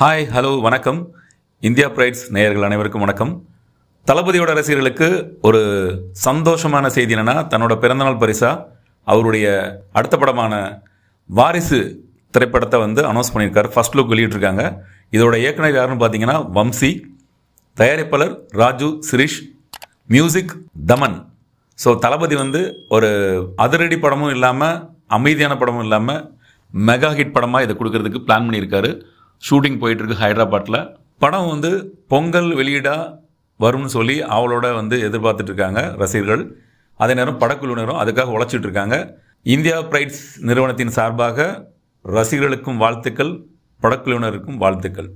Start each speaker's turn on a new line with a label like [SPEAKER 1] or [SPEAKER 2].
[SPEAKER 1] hi hello வணக்கம் India brights நேயர்கள் அனைவருக்கும் வணக்கம் தளபதியோட ரசிகர்களுக்கு ஒரு சந்தோஷமான செய்தி என்னென்னா தன்னோட பிறந்தநாள் பரிசாக அவருடைய அடுத்த படமான வாரிசு திரைப்படத்தை வந்து அனௌன்ஸ் பண்ணியிருக்காரு ஃபர்ஸ்ட் லுக் வெளியிட்ருக்காங்க இதோட இயக்குனர் யாருன்னு பார்த்தீங்கன்னா வம்சி தயாரிப்பாளர் ராஜு சிரீஷ் மியூசிக் தமன் ஸோ தளபதி வந்து ஒரு அதிரடி படமும் இல்லாமல் அமைதியான படமும் இல்லாமல் மெகா ஹிட் படமாக இதை கொடுக்கறதுக்கு பிளான் பண்ணியிருக்காரு ஷூட்டிங் போயிட்டுருக்கு ஹைதராபாத்தில் படம் வந்து பொங்கல் வெளியீடாக வரும்னு சொல்லி அவளோட வந்து எதிர்பார்த்துட்டு இருக்காங்க ரசிகர்கள் அதே நேரம் படக்குழுவினரும் அதுக்காக உழைச்சிட்டு இருக்காங்க இந்தியா பிரைட்ஸ் நிறுவனத்தின் சார்பாக ரசிகர்களுக்கும் வாழ்த்துக்கள் படக்குழுவினருக்கும் வாழ்த்துக்கள்